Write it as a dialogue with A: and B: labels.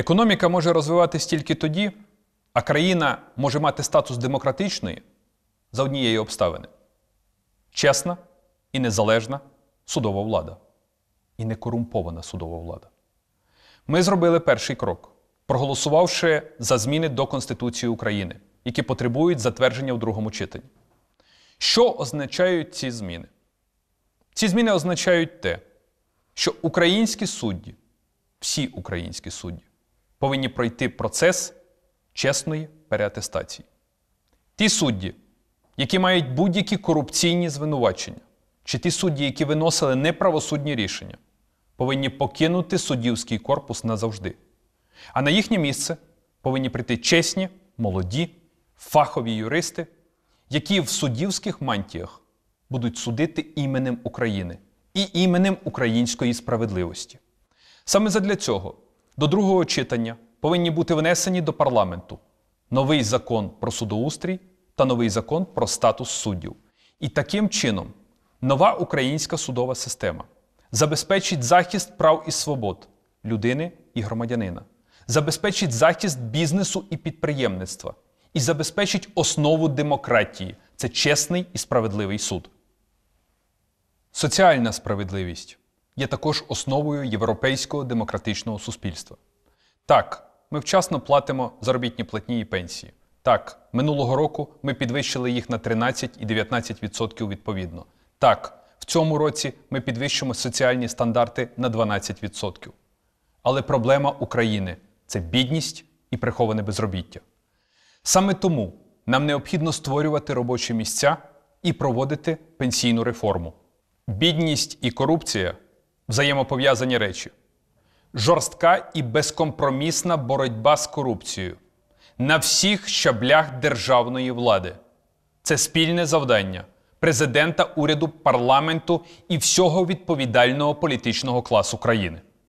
A: Економіка може розвиватись тільки тоді, а країна може мати статус демократичної за однієї обставини: чесна і незалежна судова влада і некорумпована судова влада. Ми зробили перший крок, проголосувавши за зміни до Конституції України, які потребують затвердження в другому читанні. Що означають ці зміни? Ці зміни означають те, що українські судді, всі українські судді, повинні пройти процес чесної переатестації. Ті судді, які мають будь-які корупційні звинувачення, чи ті судді, які виносили неправосудні рішення, повинні покинути суддівський корпус назавжди. А на їхнє місце повинні прийти чесні, молоді, фахові юристи, які в суддівських мантіях будуть судити іменем України і іменем української справедливості. Саме задля цього до другого читання повинні бути внесені до парламенту новий закон про судоустрій та новий закон про статус суддів. І таким чином нова українська судова система забезпечить захист прав і свобод людини і громадянина, забезпечить захист бізнесу і підприємництва, і забезпечить основу демократії це чесний і справедливий суд. Соціальна справедливість є також основою європейського демократичного суспільства. Так, ми вчасно платимо заробітні платні і пенсії. Так, минулого року ми підвищили їх на 13 і 19% відповідно. Так, в цьому році ми підвищимо соціальні стандарти на 12%. Але проблема України це бідність і приховане безробіття. Саме тому нам необхідно створювати робочі місця і проводити пенсійну реформу. Бідність і корупція взаємопов'язані речі: жорстка і безкомпромісна боротьба з корупцією на всіх щаблях державної влади. Це спільне завдання президента, уряду, парламенту і всього відповідального політичного класу країни.